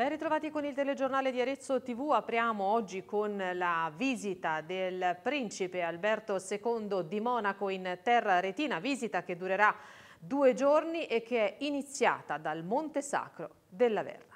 Ben ritrovati con il telegiornale di Arezzo TV, apriamo oggi con la visita del principe Alberto II di Monaco in terra retina, visita che durerà due giorni e che è iniziata dal Monte Sacro della Verna.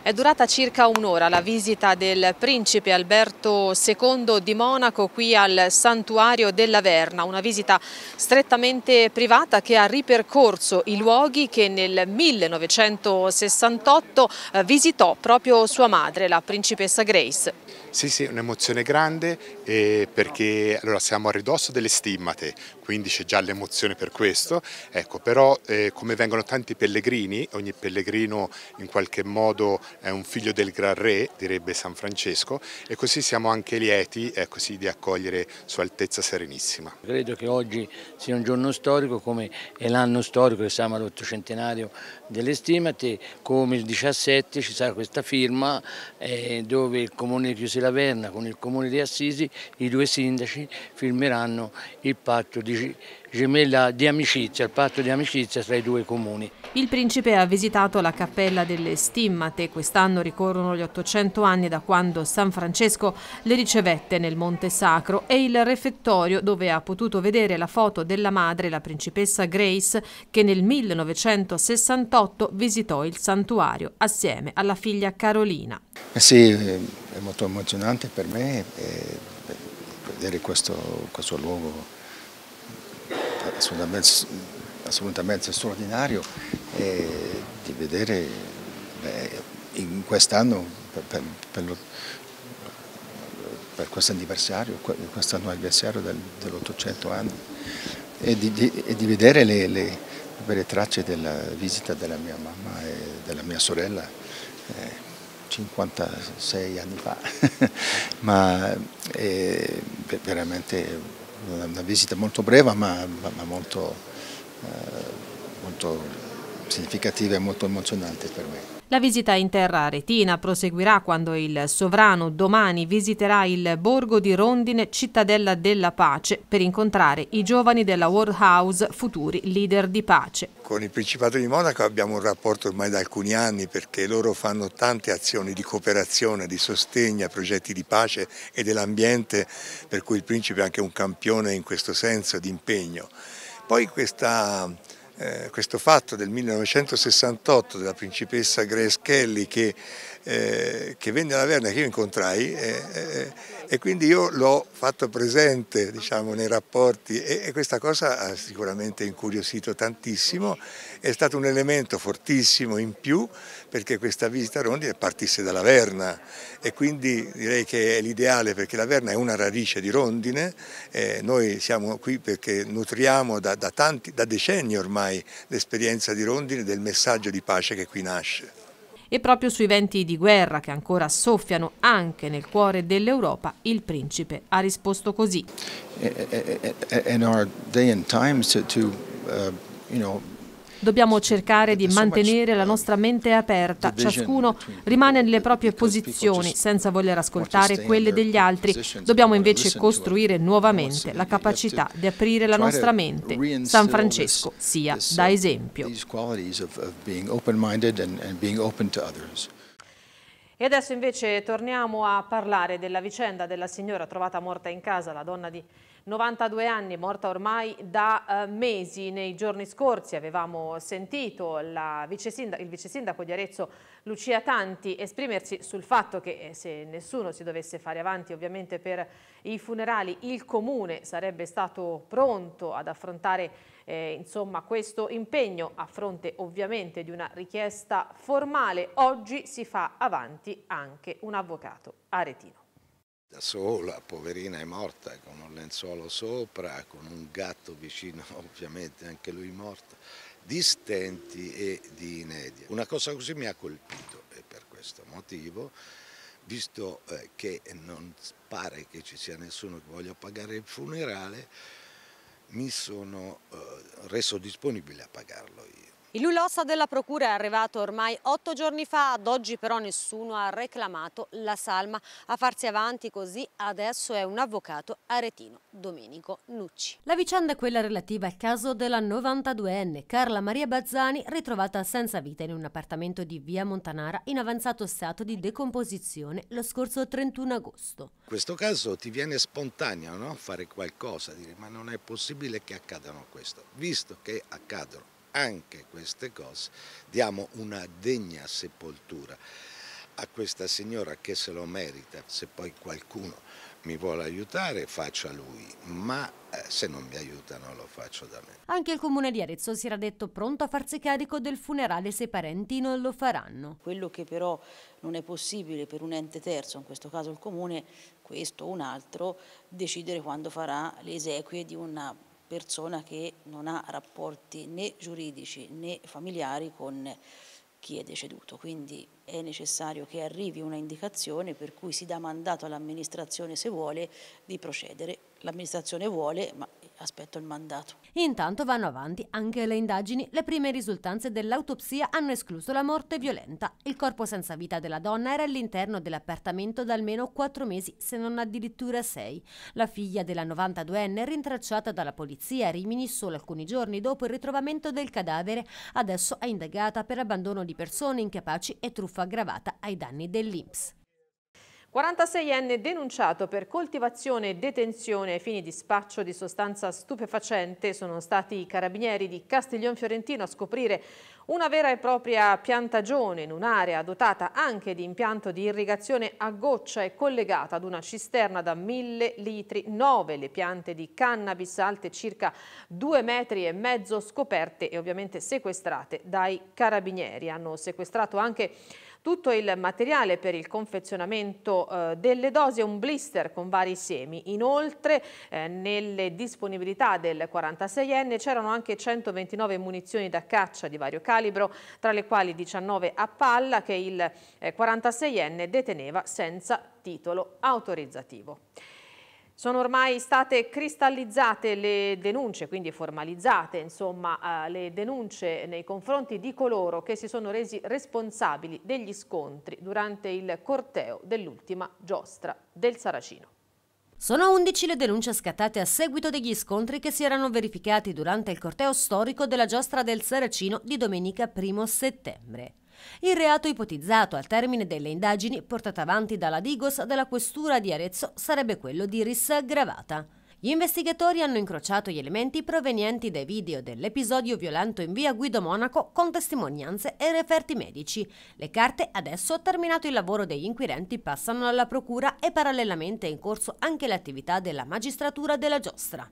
È durata circa un'ora la visita del principe Alberto II di Monaco qui al santuario della Verna, una visita strettamente privata che ha ripercorso i luoghi che nel 1968 eh, visitò proprio sua madre, la principessa Grace. Sì, sì, è un'emozione grande eh, perché allora, siamo a ridosso delle stimmate, quindi c'è già l'emozione per questo, ecco, però eh, come vengono tanti pellegrini, ogni pellegrino in qualche modo è un figlio del Gran Re, direbbe San Francesco, e così siamo anche lieti eh, così, di accogliere Sua Altezza Serenissima. Credo che oggi sia un giorno storico come è l'anno storico che siamo all'ottocentenario delle stimmate, come il 17 ci sarà questa firma eh, dove il Comune di Chiusa Palazzi Laverna con il Comune di Assisi i due sindaci firmeranno il patto di, gemella, di amicizia, il patto di amicizia tra i due comuni. Il principe ha visitato la cappella delle Stimmate, quest'anno ricorrono gli 800 anni da quando San Francesco le ricevette nel Monte Sacro e il refettorio dove ha potuto vedere la foto della madre, la principessa Grace, che nel 1968 visitò il santuario assieme alla figlia Carolina. Eh sì, è molto emozionante per me eh, vedere questo, questo luogo assolutamente, assolutamente straordinario e di vedere beh, in quest'anno per, per, per, per questo anniversario, questo anniversario del, dell'800 anni e di, di, e di vedere le, le, le, tracce della visita della mia mamma e della mia sorella. Eh, 56 anni fa, ma è eh, veramente una visita molto breve ma, molto, eh, molto significativa e molto emozionante per me. La visita in terra retina proseguirà quando il sovrano domani visiterà il borgo di Rondine, cittadella della pace, per incontrare i giovani della World House, futuri leader di pace. Con il Principato di Monaco abbiamo un rapporto ormai da alcuni anni perché loro fanno tante azioni di cooperazione, di sostegno a progetti di pace e dell'ambiente, per cui il Principe è anche un campione in questo senso di impegno. Poi questa eh, questo fatto del 1968 della principessa Grace Kelly che eh, che venne alla Verna che io incontrai eh, eh, eh, e quindi io l'ho fatto presente diciamo, nei rapporti e, e, questa cosa ha sicuramente incuriosito tantissimo, è stato un elemento fortissimo in più perché questa visita a Rondi partisse dalla Verna e quindi direi che è l'ideale perché la Verna è una radice di Rondine, eh, noi siamo qui perché nutriamo da, da, tanti, da decenni ormai l'esperienza di Rondine del messaggio di pace che qui nasce e proprio sui venti di guerra che ancora soffiano anche nel cuore dell'Europa, il principe ha risposto così. Eh, eh, eh, in our day and times to, to uh, you know... Dobbiamo cercare di mantenere la nostra mente aperta, ciascuno rimane nelle proprie posizioni senza voler ascoltare quelle degli altri. Dobbiamo invece costruire nuovamente la capacità di aprire la cioè, nostra mente. San Francesco sia da esempio. E adesso invece torniamo a parlare della vicenda della signora trovata morta in casa, la donna di 92 anni, morta ormai da eh, mesi. Nei giorni scorsi avevamo sentito vicesindaco, il sindaco di Arezzo Lucia Tanti esprimersi sul fatto che eh, se nessuno si dovesse fare avanti ovviamente per i funerali, il comune sarebbe stato pronto ad affrontare eh, insomma, questo impegno a fronte ovviamente di una richiesta formale. Oggi si fa avanti anche un avvocato aretino. Da sola, poverina, è morta con un lenzuolo sopra, con un gatto vicino ovviamente anche lui morto, di stenti e di inedia. Una cosa così mi ha colpito e per questo motivo visto eh, che non pare che ci sia nessuno che voglia pagare il funerale, mi sono eh, reso disponibile a pagarlo io. Il Lulossa della Procura è arrivato ormai otto giorni fa, ad oggi però nessuno ha reclamato la salma. A farsi avanti così adesso è un avvocato aretino, Domenico Nucci. La vicenda è quella relativa al caso della 92enne Carla Maria Bazzani, ritrovata senza vita in un appartamento di via Montanara in avanzato stato di decomposizione lo scorso 31 agosto. In questo caso ti viene spontaneo no? fare qualcosa, dire ma non è possibile che accadano questo, visto che accadono anche queste cose, diamo una degna sepoltura a questa signora che se lo merita, se poi qualcuno mi vuole aiutare faccia lui, ma eh, se non mi aiutano lo faccio da me. Anche il comune di Arezzo si era detto pronto a farsi carico del funerale se i parenti non lo faranno. Quello che però non è possibile per un ente terzo, in questo caso il comune, questo o un altro, decidere quando farà le esequie di una persona che non ha rapporti né giuridici né familiari con chi è deceduto. Quindi è necessario che arrivi una indicazione per cui si dà mandato all'amministrazione se vuole di procedere. L'amministrazione vuole, ma aspetto il mandato. Intanto vanno avanti anche le indagini. Le prime risultanze dell'autopsia hanno escluso la morte violenta. Il corpo senza vita della donna era all'interno dell'appartamento da almeno quattro mesi, se non addirittura sei. La figlia della 92enne, rintracciata dalla polizia a Rimini solo alcuni giorni dopo il ritrovamento del cadavere, adesso è indagata per abbandono di persone incapaci e truffa aggravata ai danni dell'Inps. 46enne denunciato per coltivazione e detenzione ai fini di spaccio di sostanza stupefacente. Sono stati i carabinieri di Castiglion Fiorentino a scoprire una vera e propria piantagione in un'area dotata anche di impianto di irrigazione a goccia e collegata ad una cisterna da 1000 litri. Nove le piante di cannabis alte circa 2 metri e mezzo scoperte e ovviamente sequestrate dai carabinieri. Hanno sequestrato anche tutto il materiale per il confezionamento eh, delle dosi è un blister con vari semi. Inoltre eh, nelle disponibilità del 46enne c'erano anche 129 munizioni da caccia di vario calibro, tra le quali 19 a palla che il eh, 46enne deteneva senza titolo autorizzativo. Sono ormai state cristallizzate le denunce, quindi formalizzate insomma, eh, le denunce nei confronti di coloro che si sono resi responsabili degli scontri durante il corteo dell'ultima giostra del Saracino. Sono 11 le denunce scattate a seguito degli scontri che si erano verificati durante il corteo storico della giostra del Saracino di domenica 1 settembre. Il reato ipotizzato al termine delle indagini portate avanti dalla Digos della Questura di Arezzo sarebbe quello di rissa aggravata. Gli investigatori hanno incrociato gli elementi provenienti dai video dell'episodio violento in via Guido Monaco con testimonianze e referti medici. Le carte adesso, terminato il lavoro degli inquirenti, passano alla procura e parallelamente è in corso anche l'attività della magistratura della giostra.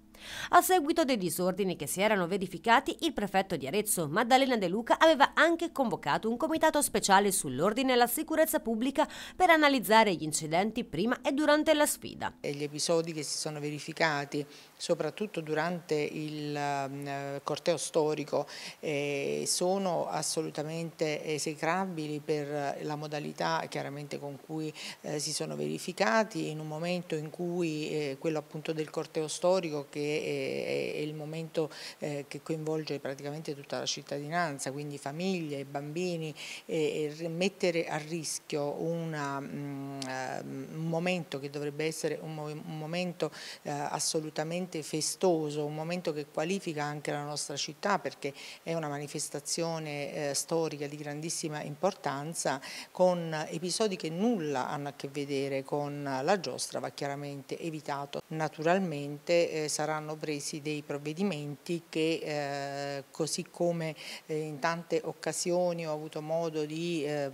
A seguito dei disordini che si erano verificati, il prefetto di Arezzo, Maddalena De Luca, aveva anche convocato un comitato speciale sull'ordine e la sicurezza pubblica per analizzare gli incidenti prima e durante la sfida. E gli episodi che si sono verificati, soprattutto durante il mm, eh, corteo storico, eh, sono assolutamente esecrabili per la modalità chiaramente con cui eh, si sono verificati in un momento in cui quello appunto del corteo storico che è, il momento eh, che coinvolge praticamente tutta la cittadinanza, quindi famiglie, bambini, e, e mettere a rischio una, mm, eh, un momento che dovrebbe essere un, momento eh, assolutamente festoso, un momento che qualifica anche la nostra città perché è una manifestazione storica di grandissima importanza con episodi che nulla hanno a che vedere con la giostra, va chiaramente evitato. Naturalmente sarà saranno presi dei provvedimenti che eh, così come eh, in tante occasioni ho avuto modo di eh,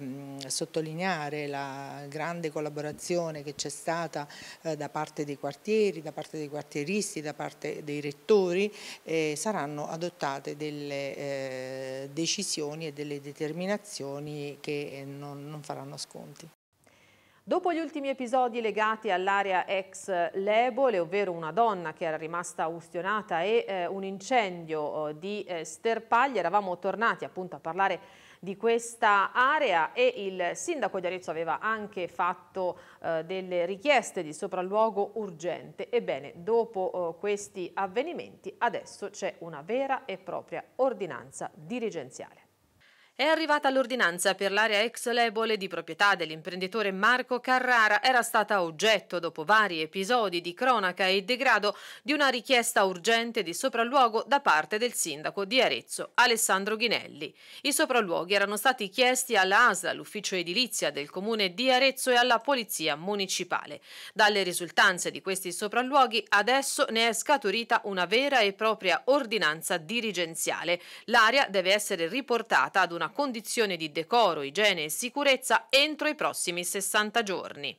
sottolineare la grande collaborazione che c'è stata eh, da parte dei quartieri, da parte dei quartieristi, da parte dei rettori, eh, saranno adottate delle eh, decisioni e delle determinazioni che non, non faranno sconti. Dopo gli ultimi episodi legati all'area ex Lebole, ovvero una donna che era rimasta ustionata e eh, un incendio eh, di eh, Sterpaglia, eravamo tornati appunto a parlare di questa area e il sindaco di Arezzo aveva anche fatto eh, delle richieste di sopralluogo urgente. Ebbene, dopo eh, questi avvenimenti adesso c'è una vera e propria ordinanza dirigenziale. È arrivata l'ordinanza per l'area ex Lebole di proprietà dell'imprenditore Marco Carrara, era stata oggetto, dopo vari episodi di cronaca e degrado, di una richiesta urgente di sopralluogo da parte del sindaco di Arezzo, Alessandro Ghinelli. I sopralluoghi erano stati chiesti alla ASL, all'ufficio edilizia del comune di Arezzo e alla polizia municipale. Dalle risultanze di questi sopralluoghi adesso ne è scaturita una vera e propria ordinanza dirigenziale. L'area deve essere riportata ad una una condizione di decoro, igiene e sicurezza entro i prossimi 60 giorni.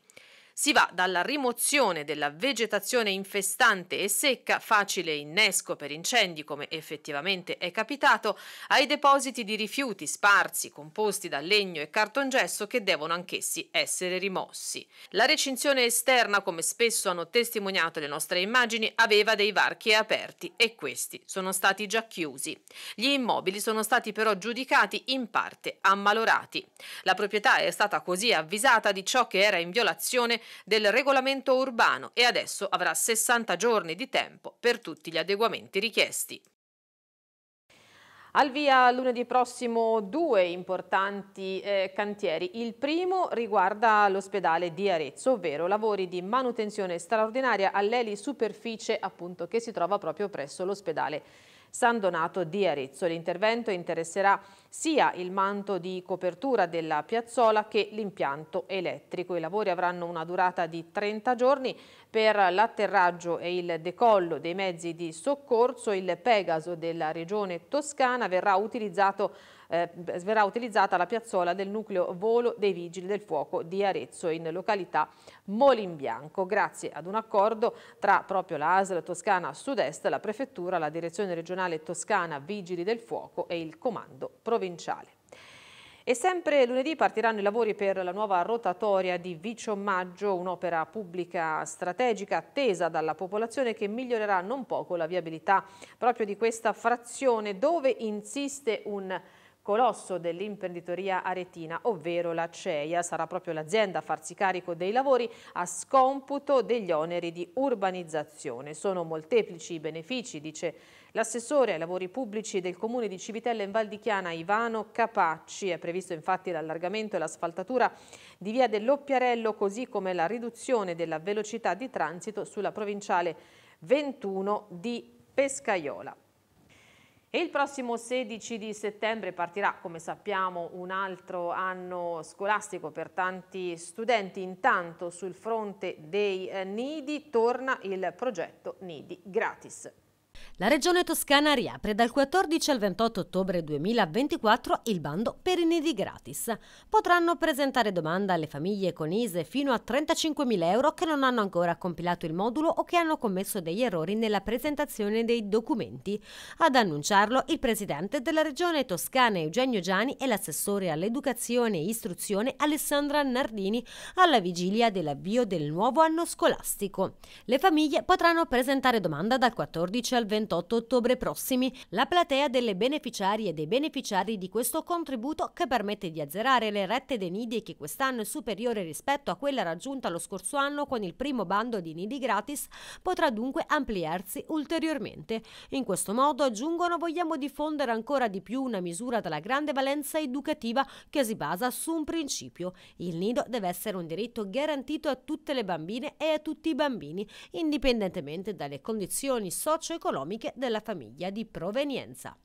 Si va dalla rimozione della vegetazione infestante e secca, facile innesco per incendi come effettivamente è capitato, ai depositi di rifiuti sparsi composti da legno e cartongesso che devono anch'essi essere rimossi. La recinzione esterna, come spesso hanno testimoniato le nostre immagini, aveva dei varchi aperti e questi sono stati già chiusi. Gli immobili sono stati però giudicati in parte ammalorati. La proprietà è stata così avvisata di ciò che era in violazione del regolamento urbano e adesso avrà 60 giorni di tempo per tutti gli adeguamenti richiesti. Al via lunedì prossimo due importanti eh, cantieri. Il primo riguarda l'ospedale di Arezzo, ovvero lavori di manutenzione straordinaria all'eli superficie appunto, che si trova proprio presso l'ospedale San Donato di Arezzo. L'intervento interesserà sia il manto di copertura della piazzola che l'impianto elettrico. I lavori avranno una durata di 30 giorni per l'atterraggio e il decollo dei mezzi di soccorso. Il Pegaso della regione toscana verrà utilizzato eh, verrà utilizzata la piazzola del nucleo volo dei vigili del fuoco di Arezzo in località Molinbianco, grazie ad un accordo tra proprio la ASL Toscana Sud-Est, la Prefettura, la Direzione Regionale Toscana Vigili del Fuoco e il Comando Provinciale. E sempre lunedì partiranno i lavori per la nuova rotatoria di Viciomaggio, un'opera pubblica strategica attesa dalla popolazione che migliorerà non poco la viabilità proprio di questa frazione dove insiste un colosso dell'imprenditoria aretina, ovvero la CEIA. Sarà proprio l'azienda a farsi carico dei lavori a scomputo degli oneri di urbanizzazione. Sono molteplici i benefici, dice l'assessore ai lavori pubblici del comune di Civitella in Val di Chiana, Ivano Capacci. È previsto infatti l'allargamento e l'asfaltatura di via dell'Oppiarello, così come la riduzione della velocità di transito sulla provinciale 21 di Pescaiola. E il prossimo 16 di settembre partirà, come sappiamo, un altro anno scolastico per tanti studenti. Intanto sul fronte dei eh, nidi torna il progetto Nidi Gratis. La Regione Toscana riapre dal 14 al 28 ottobre 2024 il bando per i nidi gratis. Potranno presentare domanda alle famiglie con ISE fino a 35.000 euro che non hanno ancora compilato il modulo o che hanno commesso degli errori nella presentazione dei documenti. Ad annunciarlo il Presidente della Regione Toscana Eugenio Giani e l'assessore all'Educazione e Istruzione Alessandra Nardini alla vigilia dell'avvio del nuovo anno scolastico. Le famiglie potranno presentare domanda dal 14 al 28 28 ottobre prossimi la platea delle beneficiarie e dei beneficiari di questo contributo che permette di azzerare le rette dei nidi che quest'anno è superiore rispetto a quella raggiunta lo scorso anno con il primo bando di nidi gratis potrà dunque ampliarsi ulteriormente. In questo modo, aggiungono, vogliamo diffondere ancora di più una misura dalla grande valenza educativa che si basa su un principio. Il nido deve essere un diritto garantito a tutte le bambine e a tutti i bambini, indipendentemente dalle condizioni socio-economiche economiche della famiglia di provenienza.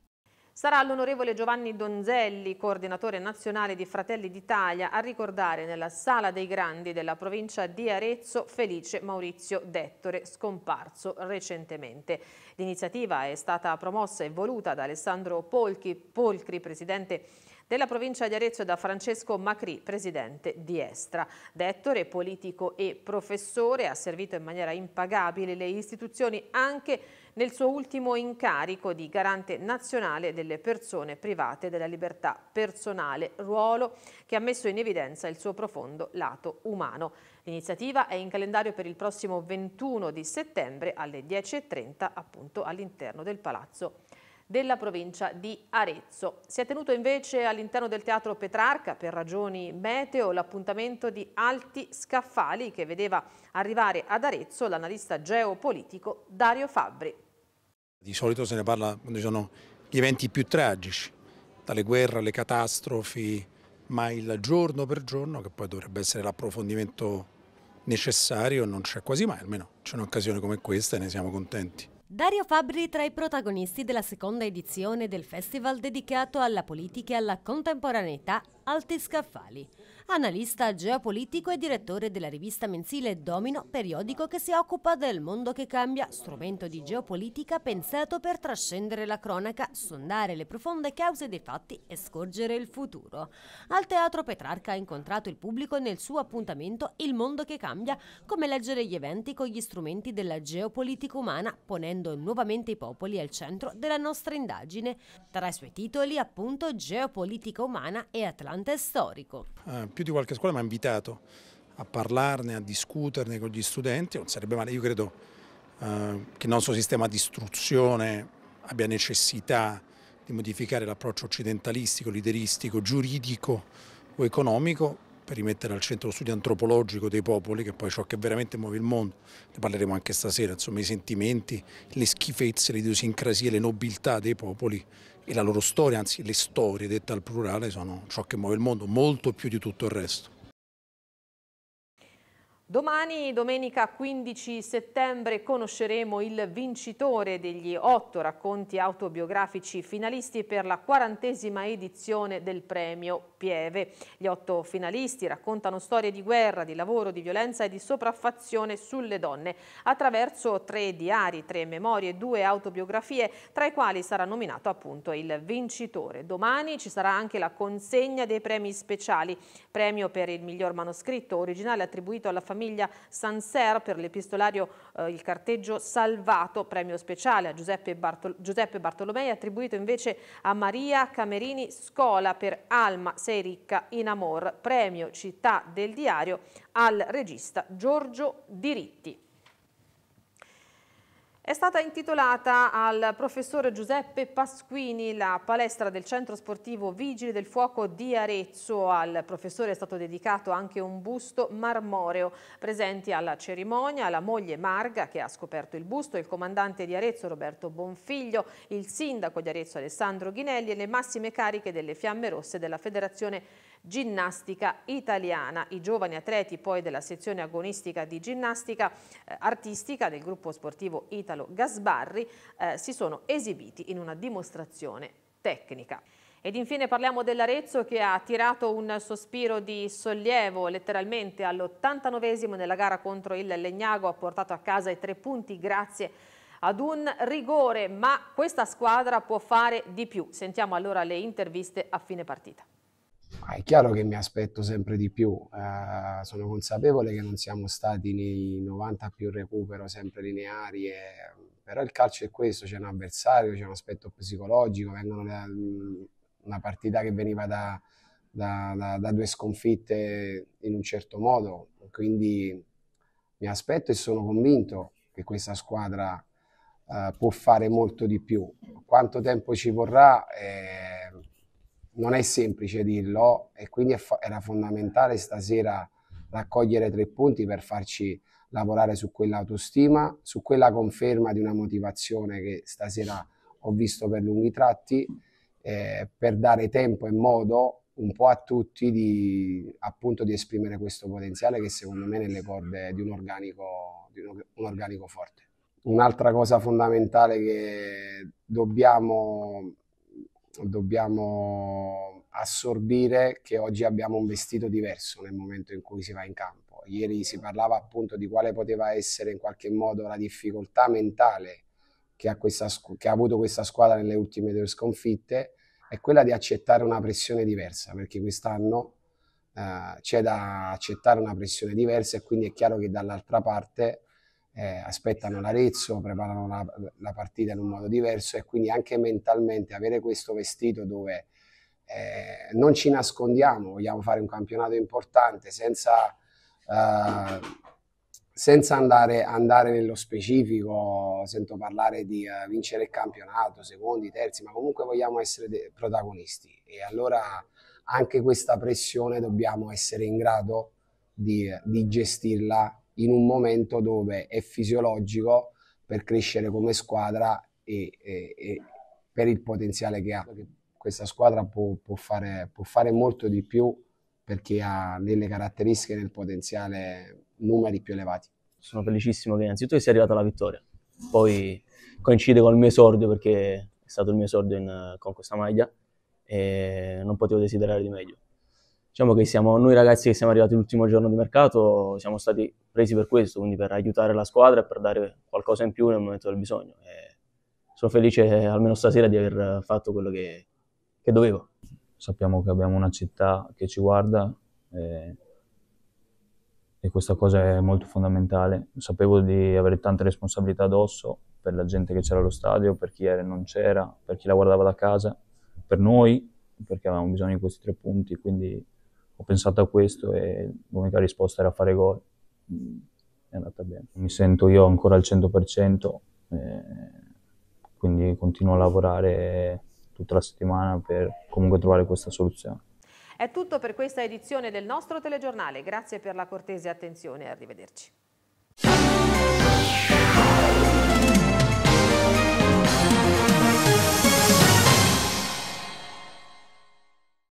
Sarà l'onorevole Giovanni Donzelli, coordinatore nazionale di Fratelli d'Italia, a ricordare nella Sala dei Grandi della provincia di Arezzo Felice Maurizio Dettore, scomparso recentemente. L'iniziativa è stata promossa e voluta da Alessandro Polchi, Polcri, presidente della provincia di Arezzo e da Francesco Macri, presidente di Estra. Dettore, politico e professore, ha servito in maniera impagabile le istituzioni anche nel suo ultimo incarico di garante nazionale delle persone private della libertà personale, ruolo che ha messo in evidenza il suo profondo lato umano. L'iniziativa è in calendario per il prossimo 21 di settembre alle 10.30 appunto all'interno del Palazzo della provincia di Arezzo. Si è tenuto invece all'interno del Teatro Petrarca, per ragioni meteo, l'appuntamento di Alti Scaffali che vedeva arrivare ad Arezzo l'analista geopolitico Dario Fabbri. Di solito se ne parla quando ci sono gli eventi più tragici, dalle guerre alle catastrofi, ma il giorno per giorno, che poi dovrebbe essere l'approfondimento necessario, non c'è quasi mai, almeno c'è un'occasione come questa e ne siamo contenti. Dario Fabri tra i protagonisti della seconda edizione del festival dedicato alla politica e alla contemporaneità Scaffali, analista geopolitico e direttore della rivista mensile Domino, periodico che si occupa del mondo che cambia, strumento di geopolitica pensato per trascendere la cronaca, sondare le profonde cause dei fatti e scorgere il futuro. Al Teatro Petrarca ha incontrato il pubblico nel suo appuntamento Il mondo che cambia, come leggere gli eventi con gli strumenti della geopolitica umana, ponendo nuovamente i popoli al centro della nostra indagine. Tra i suoi titoli appunto Geopolitica umana e Atlantica importante e storico. Eh, più di qualche scuola mi ha invitato a parlarne, a discuterne con gli studenti, non sarebbe male, io credo eh, che il nostro sistema di istruzione abbia necessità di modificare l'approccio occidentalistico, lideristico, giuridico o economico per rimettere al centro lo studio antropologico dei popoli, che è poi ciò che veramente muove il mondo, ne parleremo anche stasera, insomma i sentimenti, le schifezze, le idiosincrasie, le nobiltà dei popoli e la loro storia, anzi le storie dette al plurale, sono ciò che muove il mondo molto più di tutto il resto. Domani, domenica 15 settembre, conosceremo il vincitore degli otto racconti autobiografici finalisti per la quarantesima edizione del premio Pieve. Gli otto finalisti raccontano storie di guerra, di lavoro, di violenza e di sopraffazione sulle donne attraverso tre diari, tre memorie, due autobiografie, tra i quali sarà nominato appunto il vincitore. Domani ci sarà anche la consegna dei premi speciali, premio per il miglior manoscritto originale attribuito alla famiglia famiglia Sanser per l'epistolario eh, Il carteggio salvato, premio speciale a Giuseppe, Bartol Giuseppe Bartolomei, attribuito invece a Maria Camerini Scola per Alma sei ricca in amor, premio città del diario al regista Giorgio Diritti. È stata intitolata al professore Giuseppe Pasquini la palestra del centro sportivo Vigili del Fuoco di Arezzo. Al professore è stato dedicato anche un busto marmoreo. Presenti alla cerimonia la moglie Marga che ha scoperto il busto, il comandante di Arezzo Roberto Bonfiglio, il sindaco di Arezzo Alessandro Ghinelli e le massime cariche delle Fiamme Rosse della Federazione ginnastica italiana. I giovani atleti poi della sezione agonistica di ginnastica eh, artistica del gruppo sportivo Italo Gasbarri eh, si sono esibiti in una dimostrazione tecnica. Ed infine parliamo dell'Arezzo che ha tirato un sospiro di sollievo letteralmente all'89esimo nella gara contro il Legnago, ha portato a casa i tre punti grazie ad un rigore, ma questa squadra può fare di più. Sentiamo allora le interviste a fine partita. Ah, è chiaro che mi aspetto sempre di più, eh, sono consapevole che non siamo stati nei 90 più recupero sempre lineari, e, però il calcio è questo, c'è un avversario, c'è un aspetto psicologico, vengono da mm, una partita che veniva da, da, da, da due sconfitte in un certo modo, quindi mi aspetto e sono convinto che questa squadra Uh, può fare molto di più. Quanto tempo ci vorrà eh, non è semplice dirlo e quindi fa- era fondamentale stasera raccogliere tre punti per farci lavorare su quell'autostima, su quella conferma di una motivazione che stasera ho visto per lunghi tratti, eh, per dare tempo e modo un po' a tutti di, appunto, di esprimere questo potenziale che secondo me è nelle corde di un organico, di un organico forte. Un'altra cosa fondamentale che dobbiamo dobbiamo assorbire che oggi abbiamo un vestito diverso nel momento in cui si va in campo. Ieri si parlava appunto di quale poteva essere in qualche modo la difficoltà mentale che ha, questa, che ha avuto questa squadra nelle ultime due sconfitte, è quella di accettare una pressione diversa, perché quest'anno eh, c'è da accettare una pressione diversa e quindi è chiaro che dall'altra parte eh, aspettano l'Arezzo, preparano la, la, partita in un modo diverso e quindi anche mentalmente avere questo vestito dove eh, non ci nascondiamo, vogliamo fare un campionato importante senza, eh, senza andare, andare, nello specifico, sento parlare di eh, vincere il campionato, secondi, terzi, ma comunque vogliamo essere protagonisti e allora anche questa pressione dobbiamo essere in grado di, di gestirla in un momento dove è fisiologico per crescere come squadra e, e, e per il potenziale che ha. Questa squadra può, può, fare, può fare molto di più per chi ha delle caratteristiche del potenziale numeri più elevati. Sono felicissimo che innanzitutto sia arrivata la vittoria, poi coincide con il mio esordio perché è stato il mio esordio in, con questa maglia e non potevo desiderare di meglio diciamo che siamo noi ragazzi che siamo arrivati l'ultimo giorno di mercato, siamo stati presi per questo, quindi per aiutare la squadra e per dare qualcosa in più nel momento del bisogno. E sono felice almeno stasera di aver fatto quello che, che dovevo. Sappiamo che abbiamo una città che ci guarda e, e questa cosa è molto fondamentale. Sapevo di avere tante responsabilità addosso per la gente che c'era allo stadio, per chi era e non c'era, per chi la guardava da casa, per noi, perché avevamo bisogno di questi tre punti, quindi ho pensato a questo e l'unica risposta era fare gol. Mm, è andata bene. Mi sento io ancora al 100%, eh, quindi continuo a lavorare tutta la settimana per comunque trovare questa soluzione. È tutto per questa edizione del nostro telegiornale. Grazie per la cortese attenzione e arrivederci.